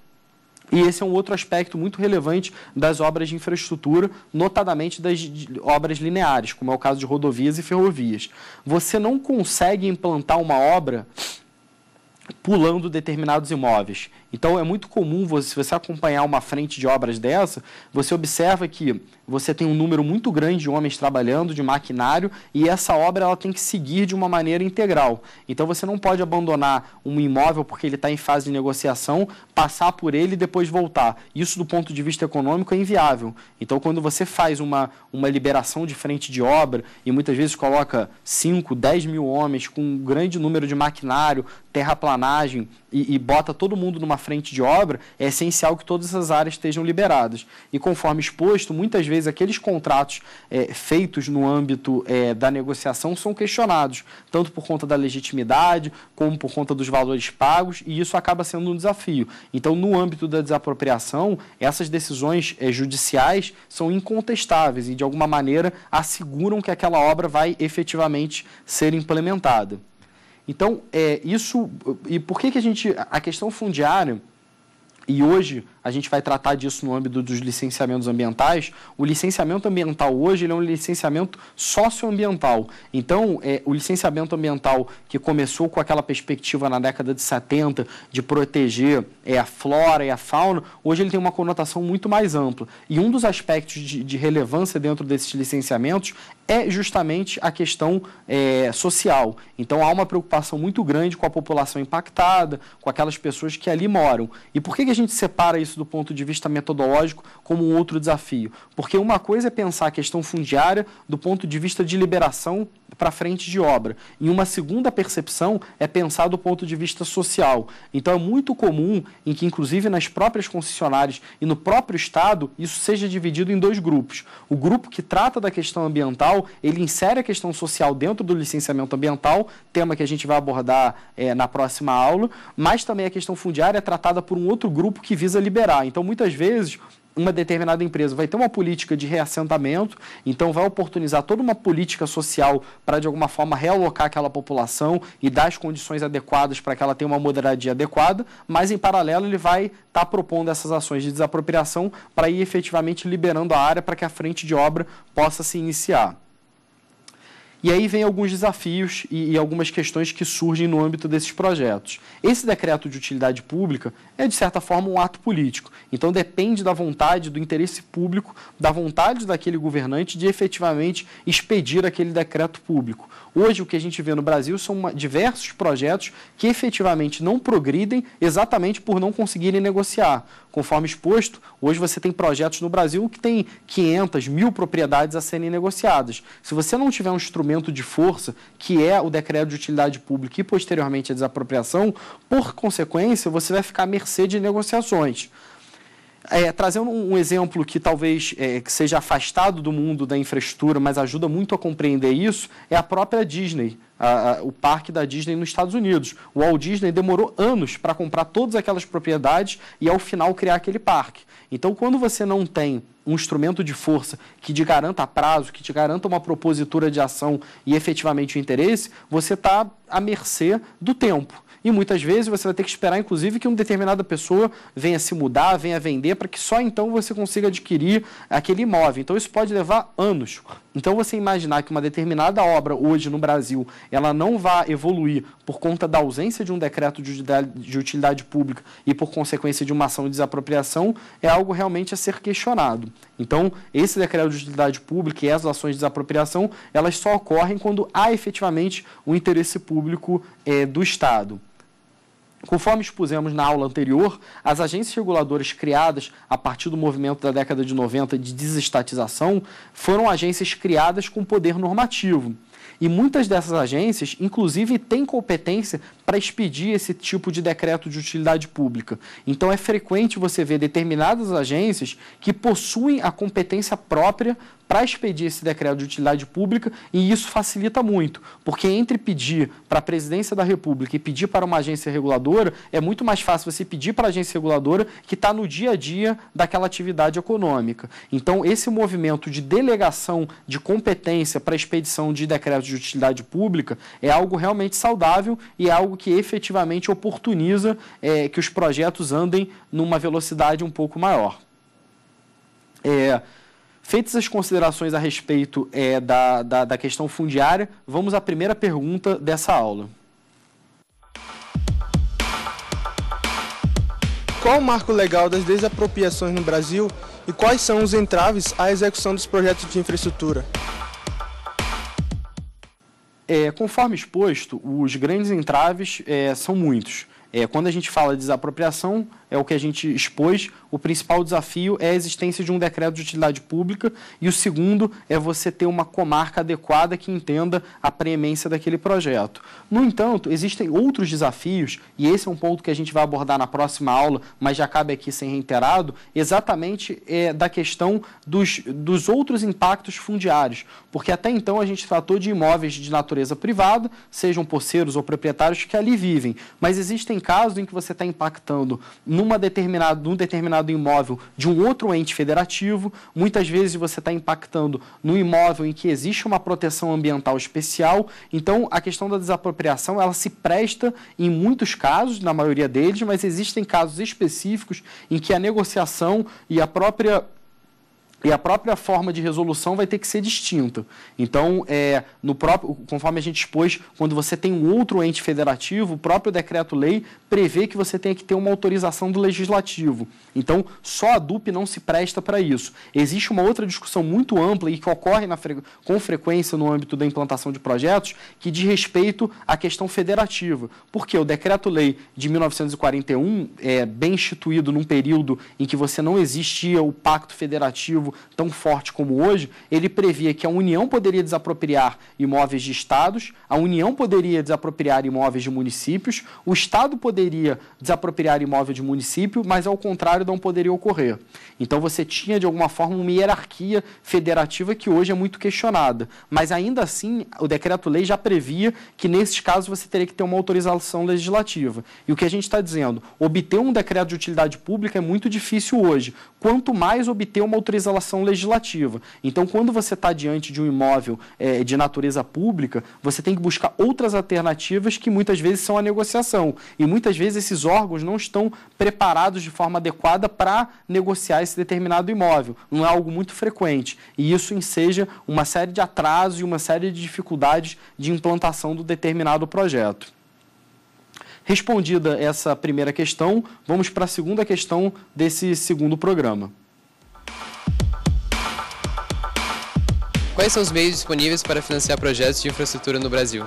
E esse é um outro aspecto muito relevante das obras de infraestrutura, notadamente das obras lineares, como é o caso de rodovias e ferrovias. Você não consegue implantar uma obra pulando determinados imóveis. Então é muito comum, você, se você acompanhar uma frente de obras dessa, você observa que você tem um número muito grande de homens trabalhando, de maquinário, e essa obra ela tem que seguir de uma maneira integral. Então você não pode abandonar um imóvel porque ele está em fase de negociação, passar por ele e depois voltar. Isso do ponto de vista econômico é inviável. Então quando você faz uma, uma liberação de frente de obra e muitas vezes coloca 5, 10 mil homens com um grande número de maquinário, terraplanagem, e, e, bota todo mundo numa frente de obra, é essencial que todas essas áreas estejam liberadas. E conforme exposto, muitas vezes aqueles contratos é, feitos no âmbito é, da negociação são questionados, tanto por conta da legitimidade, como por conta dos valores pagos, e isso acaba sendo um desafio. Então, no âmbito da desapropriação, essas decisões é, judiciais são incontestáveis e, de alguma maneira, asseguram que aquela obra vai efetivamente ser implementada. Então, é, isso. E por que, que a gente. A questão fundiária, e hoje a gente vai tratar disso no âmbito dos licenciamentos ambientais. O licenciamento ambiental hoje é um licenciamento socioambiental. Então, é, o licenciamento ambiental que começou com aquela perspectiva na década de 70 de proteger é, a flora e a fauna, hoje ele tem uma conotação muito mais ampla. E um dos aspectos de, de relevância dentro desses licenciamentos é justamente a questão é, social. Então, há uma preocupação muito grande com a população impactada, com aquelas pessoas que ali moram. E por que, que a gente separa isso? isso do ponto de vista metodológico, como outro desafio. Porque uma coisa é pensar a questão fundiária do ponto de vista de liberação para frente de obra. E uma segunda percepção é pensar do ponto de vista social. Então é muito comum em que, inclusive, nas próprias concessionárias e no próprio Estado, isso seja dividido em dois grupos. O grupo que trata da questão ambiental, ele insere a questão social dentro do licenciamento ambiental, tema que a gente vai abordar é, na próxima aula, mas também a questão fundiária é tratada por um outro grupo que visa liberar. Então, muitas vezes, uma determinada empresa vai ter uma política de reassentamento, então vai oportunizar toda uma política social para, de alguma forma, realocar aquela população e dar as condições adequadas para que ela tenha uma moradia adequada, mas, em paralelo, ele vai estar tá propondo essas ações de desapropriação para ir efetivamente liberando a área para que a frente de obra possa se iniciar. E aí vem alguns desafios e, e, algumas questões que surgem no âmbito desses projetos. Esse decreto de utilidade pública é, de certa forma, um ato político. Então, depende da vontade, do interesse público, da vontade daquele governante de efetivamente expedir aquele decreto público. Hoje, o que a gente vê no Brasil são uma, diversos projetos que efetivamente não progridem exatamente por não conseguirem negociar. Conforme exposto, hoje você tem projetos no Brasil que têm 500, mil propriedades a serem negociadas. Se você não tiver um instrumento de força, que é o decreto de utilidade pública e posteriormente a desapropriação, por consequência, você vai ficar à mercê de negociações. É, trazendo um, exemplo que talvez é, que seja afastado do mundo da infraestrutura, mas ajuda muito a compreender isso, é a própria Disney, a, a, o parque da Disney nos Estados Unidos. O Walt Disney demorou anos para comprar todas aquelas propriedades e, ao final, criar aquele parque. Então, quando você não tem um instrumento de força que te garanta prazo, que te garanta uma propositura de ação e efetivamente o interesse, você está à mercê do tempo. E muitas vezes você vai ter que esperar, inclusive, que uma determinada pessoa venha se mudar, venha vender, para que só então você consiga adquirir aquele imóvel. Então isso pode levar anos. Então você imaginar que uma determinada obra hoje no Brasil ela não vai evoluir por conta da ausência de um decreto de utilidade pública e por consequência de uma ação de desapropriação é algo realmente a ser questionado. Então, esse decreto de utilidade pública e as ações de desapropriação, elas só ocorrem quando há efetivamente o um interesse público é, do Estado. Conforme expusemos na aula anterior, as agências reguladoras criadas a partir do movimento da década de 90 de desestatização foram agências criadas com poder normativo. E muitas dessas agências, inclusive, têm competência para expedir esse tipo de decreto de utilidade pública. Então é frequente você ver determinadas agências que possuem a competência própria para expedir esse decreto de utilidade pública e isso facilita muito, porque entre pedir para a presidência da República e pedir para uma agência reguladora, é muito mais fácil você pedir para a agência reguladora que está no dia a dia daquela atividade econômica. Então, esse movimento de delegação de competência para expedição de decreto de utilidade pública é algo realmente saudável e é algo que efetivamente oportuniza é, que os projetos andem numa velocidade um pouco maior. É, Feitas as considerações a respeito é, da, da, da questão fundiária, vamos à primeira pergunta dessa aula. Qual o marco legal das desapropriações no Brasil e quais são os entraves à execução dos projetos de infraestrutura? É, conforme exposto, os grandes entraves é, são muitos. É, quando a gente fala de desapropriação, é o que a gente expôs. O principal desafio é a existência de um decreto de utilidade pública e o segundo é você ter uma comarca adequada que entenda a preemência daquele projeto. No entanto, existem outros desafios, e esse é um ponto que a gente vai abordar na próxima aula, mas já cabe aqui sem reiterado, exatamente é, da questão dos, dos outros impactos fundiários, porque até então a gente tratou de imóveis de natureza privada, sejam posseiros ou proprietários que ali vivem, mas existem casos em que você está impactando no numa determinado, num determinado imóvel de um outro ente federativo. Muitas vezes você está impactando no imóvel em que existe uma proteção ambiental especial. Então, a questão da desapropriação ela se presta em muitos casos, na maioria deles, mas existem casos específicos em que a negociação e a própria e a própria forma de resolução vai ter que ser distinta. Então, é, no próprio, conforme a gente expôs, quando você tem um outro ente federativo, o próprio decreto-lei prevê que você tem que ter uma autorização do legislativo. Então, só a DUP não se presta para isso. Existe uma outra discussão muito ampla e que ocorre com frequência no âmbito da implantação de projetos, que diz respeito à questão federativa. Porque o decreto-lei de 1941, é, bem instituído num período em que você não existia o pacto federativo tão forte como hoje, ele previa que a União poderia desapropriar imóveis de estados, a União poderia desapropriar imóveis de municípios, o Estado poderia desapropriar imóvel de município, mas ao contrário não poderia ocorrer. Então você tinha, de alguma forma, uma hierarquia federativa que hoje é muito questionada. Mas ainda assim, o decreto-lei já previa que nesses casos você teria que ter uma autorização legislativa. E o que a gente está dizendo? Obter um decreto de utilidade pública é muito difícil hoje. Quanto mais obter uma autorização legislação legislativa. Então, quando você está diante de um imóvel é, de natureza pública, você tem que buscar outras alternativas que muitas vezes são a negociação. E muitas vezes esses órgãos não estão preparados de forma adequada para negociar esse determinado imóvel. Não é algo muito frequente. E isso enseja uma série de atrasos e uma série de dificuldades de implantação do determinado projeto. Respondida essa primeira questão, vamos para a segunda questão desse segundo programa. Quais são os meios disponíveis para financiar projetos de infraestrutura no Brasil?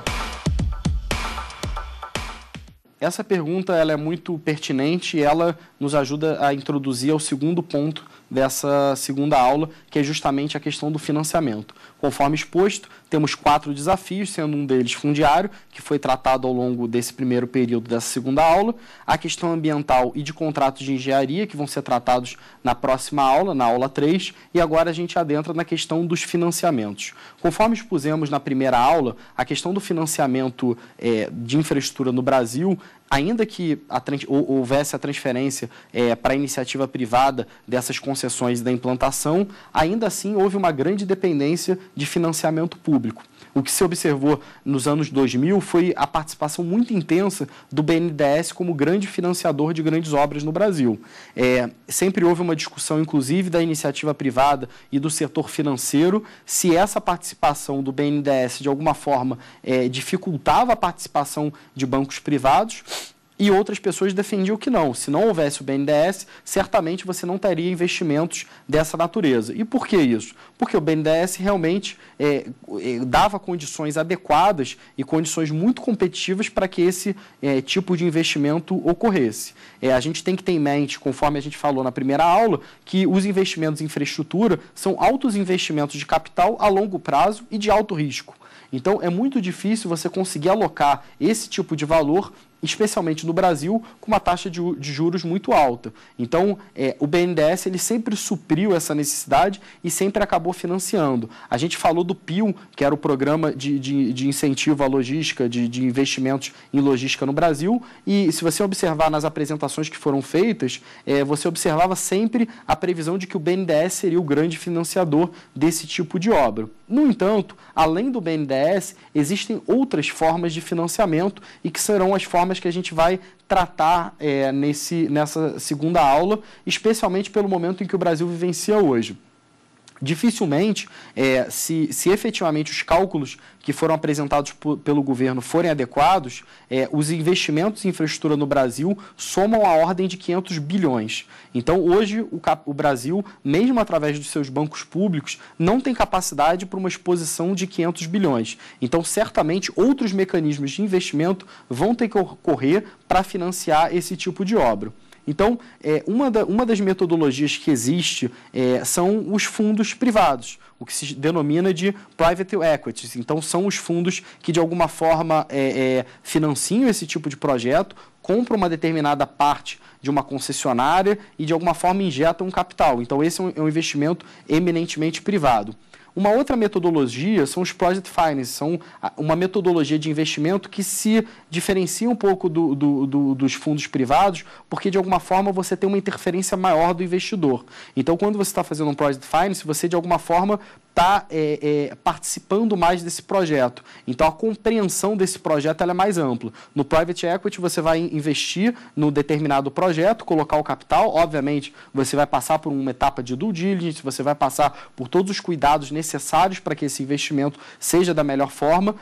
Essa pergunta ela é muito pertinente e ela nos ajuda a introduzir ao segundo ponto dessa segunda aula, que é justamente a questão do financiamento. Conforme exposto, temos quatro desafios, sendo um deles fundiário, que foi tratado ao longo desse primeiro período dessa segunda aula, a questão ambiental e de contratos de engenharia, que vão ser tratados na próxima aula, na aula 3, e agora a gente adentra na questão dos financiamentos. Conforme expusemos na primeira aula, a questão do financiamento é, de infraestrutura no Brasil ainda que a, houvesse a transferência é, para a iniciativa privada dessas concessões da implantação, ainda assim houve uma grande dependência de financiamento público. O que se observou nos anos 2000 foi a participação muito intensa do BNDES como grande financiador de grandes obras no Brasil. É, sempre houve uma discussão, inclusive, da iniciativa privada e do setor financeiro, se essa participação do BNDES, de alguma forma, é, dificultava a participação de bancos privados e outras pessoas defendiam que não. Se não houvesse o BNDES, certamente você não teria investimentos dessa natureza. E por que isso? Porque o BNDES realmente é, é, dava condições adequadas e condições muito competitivas para que esse é, tipo de investimento ocorresse. É, a gente tem que ter em mente, conforme a gente falou na primeira aula, que os investimentos em infraestrutura são altos investimentos de capital a longo prazo e de alto risco. Então é muito difícil você conseguir alocar esse tipo de valor especialmente no Brasil, com uma taxa de, de juros muito alta. Então, é, o BNDES ele sempre supriu essa necessidade e sempre acabou financiando. A gente falou do PIL, que era o Programa de, de, de Incentivo à Logística, de, de Investimentos em Logística no Brasil, e se você observar nas apresentações que foram feitas, é, você observava sempre a previsão de que o BNDES seria o grande financiador desse tipo de obra. No entanto, além do BNDES, existem outras formas de financiamento e que serão as formas que a gente vai tratar é, nesse, nessa segunda aula, especialmente pelo momento em que o Brasil vivencia hoje dificilmente, é, se, se efetivamente os cálculos que foram apresentados pelo governo forem adequados, é, os investimentos em infraestrutura no Brasil somam a ordem de 500 bilhões. Então, hoje, o, o Brasil, mesmo através dos seus bancos públicos, não tem capacidade para uma exposição de 500 bilhões. Então, certamente, outros mecanismos de investimento vão ter que ocorrer para financiar esse tipo de obra. Então, é, uma, da, uma das metodologias que existe é, são os fundos privados, o que se denomina de private equities. Então, são os fundos que, de alguma forma, é, é financiam esse tipo de projeto, compram uma determinada parte de uma concessionária e, de alguma forma, injetam um capital. Então, esse é um, é um investimento eminentemente privado. Uma outra metodologia são os project finance, são ah, uma metodologia de investimento que se diferencia um pouco do, do, do, dos fundos privados, porque de alguma forma você tem uma interferência maior do investidor. Então, quando você está fazendo um project finance, você de alguma forma está é, é, participando mais desse projeto. Então a compreensão desse projeto é mais ampla. No private equity você vai investir no determinado projeto, colocar o capital, obviamente você vai passar por uma etapa de due diligence, você vai passar por todos os cuidados necessários para que esse investimento seja da melhor forma,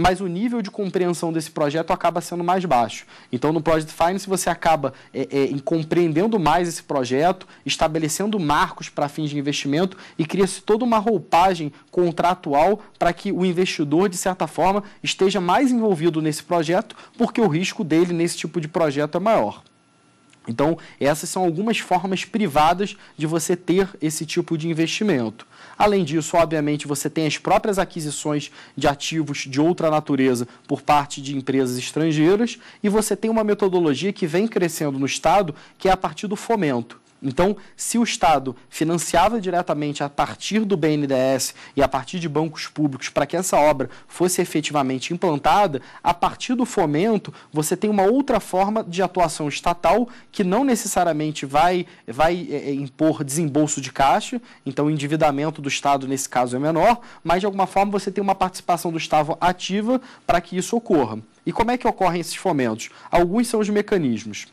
mas o nível de compreensão desse projeto acaba sendo mais baixo. Então, no Project Finance, você acaba é, é, compreendendo mais esse projeto, estabelecendo marcos para fins de investimento e cria-se toda uma roupagem contratual para que o investidor, de certa forma, esteja mais envolvido nesse projeto, porque o risco dele nesse tipo de projeto é maior. Então, essas são algumas formas privadas de você ter esse tipo de investimento. Além disso, obviamente, você tem as próprias aquisições de ativos de outra natureza por parte de empresas estrangeiras e você tem uma metodologia que vem crescendo no Estado, que é a partir do fomento. Então, se o Estado financiava diretamente a partir do BNDES e a partir de bancos públicos para que essa obra fosse efetivamente implantada, a partir do fomento, você tem uma outra forma de atuação estatal que não necessariamente vai, vai é, é impor desembolso de caixa, então o endividamento do Estado nesse caso é menor, mas de alguma forma você tem uma participação do Estado ativa para que isso ocorra. E como é que ocorrem esses fomentos? Alguns são os mecanismos.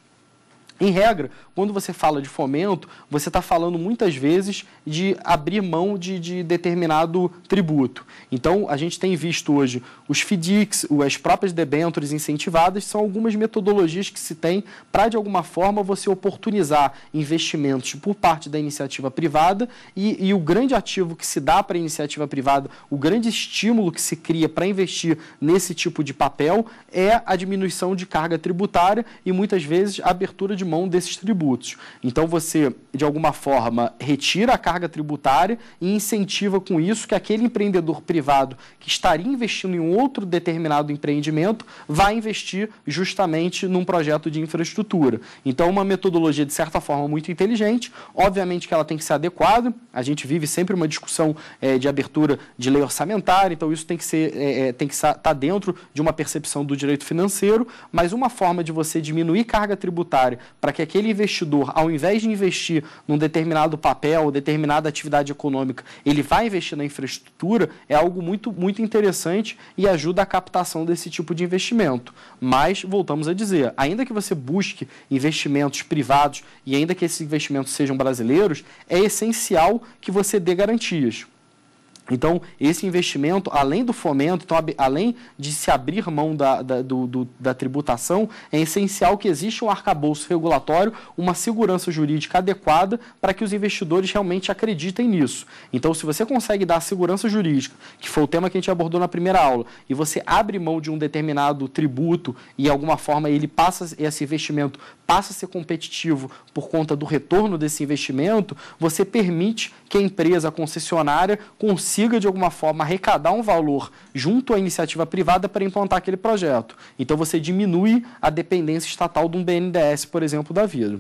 Em regra, quando você fala de fomento, você está falando muitas vezes de abrir mão de, de, determinado tributo. Então, a gente tem visto hoje os FDICs, as próprias debêntures incentivadas, são algumas metodologias que se tem para, de alguma forma, você oportunizar investimentos por parte da iniciativa privada e, e o grande ativo que se dá para a iniciativa privada, o grande estímulo que se cria para investir nesse tipo de papel é a diminuição de carga tributária e, muitas vezes, a abertura de mão desses tributos. Então você, de alguma forma, retira a carga tributária e incentiva com isso que aquele empreendedor privado que estaria investindo em outro determinado empreendimento vai investir justamente num projeto de infraestrutura. Então, uma metodologia, de certa forma, muito inteligente. Obviamente que ela tem que ser adequada. A gente vive sempre uma discussão é, de abertura de lei orçamentária, então isso tem que ser, é, tem que estar tá dentro de uma percepção do direito financeiro, mas uma forma de você diminuir carga tributária para que aquele investidor, ao invés de investir num determinado papel ou determinada atividade econômica, ele vá investir na infraestrutura, é algo muito, muito interessante e ajuda a captação desse tipo de investimento. Mas, voltamos a dizer, ainda que você busque investimentos privados e ainda que esses investimentos sejam brasileiros, é essencial que você dê garantias. Então, esse investimento, além do fomento, então, além de se abrir mão da, da, do, do, da tributação, é essencial que exista um arcabouço regulatório, uma segurança jurídica adequada para que os investidores realmente acreditem nisso. Então, se você consegue dar segurança jurídica, que foi o tema que a gente abordou na primeira aula, e você abre mão de um determinado tributo e, de alguma forma, ele passa esse investimento passa a ser competitivo por conta do retorno desse investimento, você permite que a empresa concessionária consiga consiga, de alguma forma, arrecadar um valor junto à iniciativa privada para implantar aquele projeto. Então, você diminui a dependência estatal de um BNDES, por exemplo, da vida.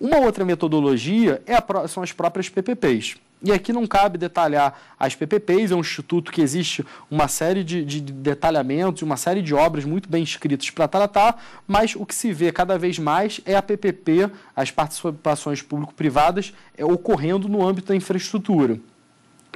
Uma outra metodologia é a, são as próprias PPPs. E aqui não cabe detalhar as PPPs, é um instituto que existe uma série de, de detalhamentos, uma série de obras muito bem escritas para tratar, mas o que se vê cada vez mais é a PPP, as participações público-privadas, é, ocorrendo no âmbito da infraestrutura.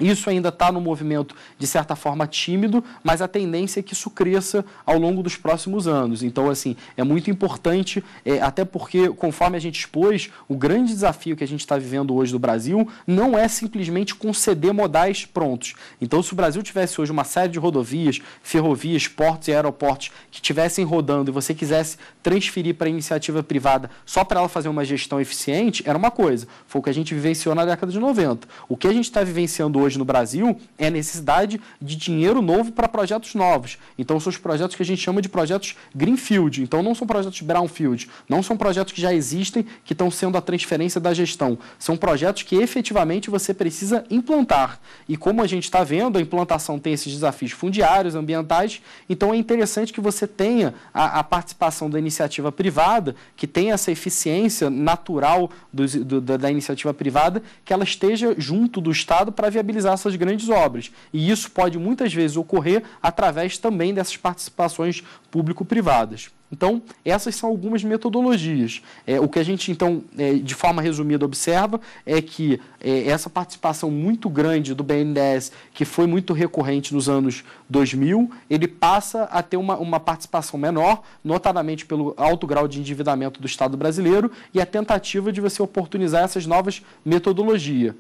Isso ainda está no movimento, de certa forma, tímido, mas a tendência é que isso cresça ao longo dos próximos anos. Então, assim, é muito importante, é, até porque, conforme a gente expôs, o grande desafio que a gente está vivendo hoje do Brasil não é simplesmente conceder modais prontos. Então, se o Brasil tivesse hoje uma série de rodovias, ferrovias, portos e aeroportos que estivessem rodando e você quisesse transferir para a iniciativa privada só para ela fazer uma gestão eficiente, era uma coisa. Foi o que a gente vivenciou na década de 90. O que a gente está vivenciando hoje hoje no Brasil é a necessidade de dinheiro novo para projetos novos. Então, são os projetos que a gente chama de projetos greenfield. Então, não são projetos brownfield, não são projetos que já existem, que estão sendo a transferência da gestão. São projetos que efetivamente você precisa implantar. E como a gente está vendo, a implantação tem esses desafios fundiários, ambientais, então é interessante que você tenha a, a participação da iniciativa privada, que tenha essa eficiência natural dos, do, da, da iniciativa privada, que ela esteja junto do Estado para viabilizar viabilizar essas grandes obras. E isso pode muitas vezes ocorrer através também dessas participações público-privadas. Então, essas são algumas metodologias. É, o que a gente, então, é, de forma resumida, observa é que é, essa participação muito grande do BNDES, que foi muito recorrente nos anos 2000, ele passa a ter uma, uma participação menor, notadamente pelo alto grau de endividamento do Estado brasileiro e a tentativa de você oportunizar essas novas metodologias.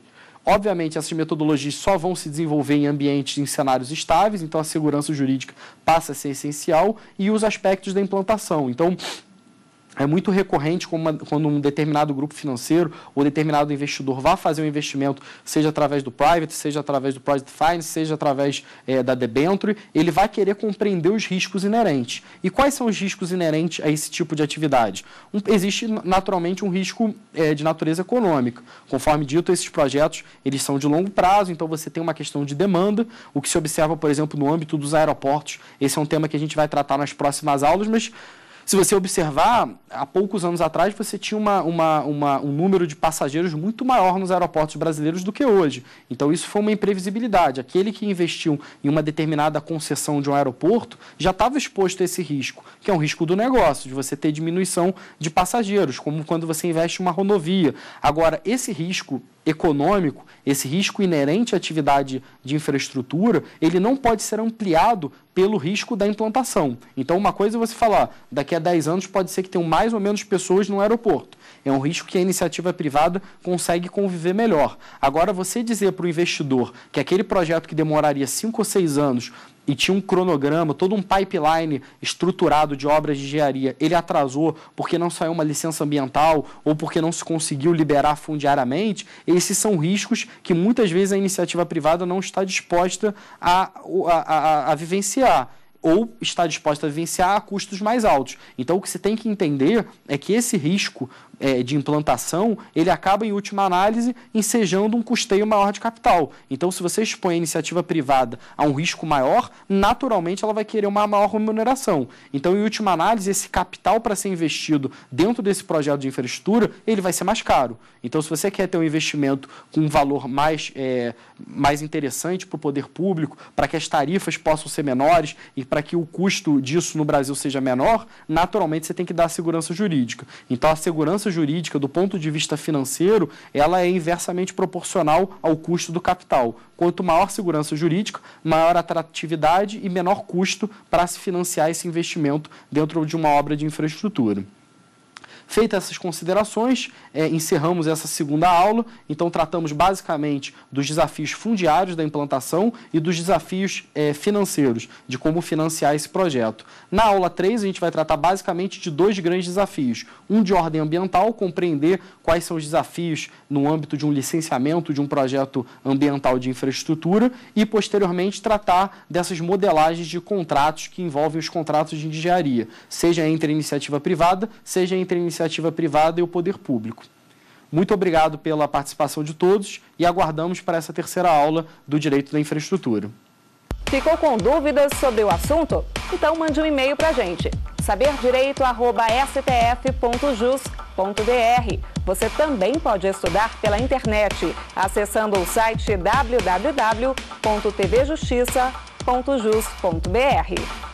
Obviamente, essas metodologias só vão se desenvolver em ambientes, em cenários estáveis, então a segurança jurídica passa a ser essencial e os aspectos da implantação. Então, é muito recorrente quando um determinado grupo financeiro ou determinado investidor vá fazer um investimento, seja através do private, seja através do project finance, seja através é, da debenture, ele vai querer compreender os riscos inerentes. E quais são os riscos inerentes a esse tipo de atividade? Um, existe naturalmente um risco é, de natureza econômica. Conforme dito, esses projetos eles são de longo prazo, então você tem uma questão de demanda, o que se observa, por exemplo, no âmbito dos aeroportos. Esse é um tema que a gente vai tratar nas próximas aulas, mas se você observar, há poucos anos atrás você tinha uma, uma, uma, um número de passageiros muito maior nos aeroportos brasileiros do que hoje. Então isso foi uma imprevisibilidade. Aquele que investiu em uma determinada concessão de um aeroporto já estava exposto a esse risco, que é um risco do negócio, de você ter diminuição de passageiros, como quando você investe em uma rodovia. Agora, esse risco econômico, esse risco inerente à atividade de infraestrutura, ele não pode ser ampliado pelo risco da implantação. Então, uma coisa é você falar, daqui a 10 anos pode ser que tenham mais ou menos pessoas no aeroporto. É um risco que a iniciativa privada consegue conviver melhor. Agora, você dizer para o investidor que aquele projeto que demoraria 5 ou 6 anos e tinha um cronograma, todo um pipeline estruturado de obras de engenharia. Ele atrasou porque não saiu uma licença ambiental ou porque não se conseguiu liberar fundiariamente. Esses são riscos que muitas vezes a iniciativa privada não está disposta a, a, a, a vivenciar ou está disposta a vivenciar a custos mais altos. Então, o que você tem que entender é que esse risco é, de implantação, ele acaba, em última análise, ensejando um custeio maior de capital. Então, se você expõe a iniciativa privada a um risco maior, naturalmente ela vai querer uma maior remuneração. Então, em última análise, esse capital para ser investido dentro desse projeto de infraestrutura, ele vai ser mais caro. Então, se você quer ter um investimento com um valor mais, é, mais interessante para o poder público, para que as tarifas possam ser menores e para que o custo disso no Brasil seja menor, naturalmente você tem que dar segurança jurídica. Então, a segurança jurídica, do ponto de vista financeiro, ela é inversamente proporcional ao custo do capital. Quanto maior segurança jurídica, maior atratividade e menor custo para se financiar esse investimento dentro de uma obra de infraestrutura. Feitas essas considerações, é, encerramos essa segunda aula. Então, tratamos basicamente dos desafios fundiários da implantação e dos desafios é, financeiros, de como financiar esse projeto. Na aula 3, a gente vai tratar basicamente de dois grandes desafios: um de ordem ambiental, compreender quais são os desafios no âmbito de um licenciamento de um projeto ambiental de infraestrutura, e posteriormente tratar dessas modelagens de contratos que envolvem os contratos de engenharia, seja entre iniciativa privada, seja entre iniciativa iniciativa privada e o poder público. Muito obrigado pela participação de todos e aguardamos para essa terceira aula do Direito da Infraestrutura. Ficou com dúvidas sobre o assunto? Então mande um e-mail para a gente. saberdireito.stf.jus.br Você também pode estudar pela internet, acessando o site www.tvjustiça.jus.br.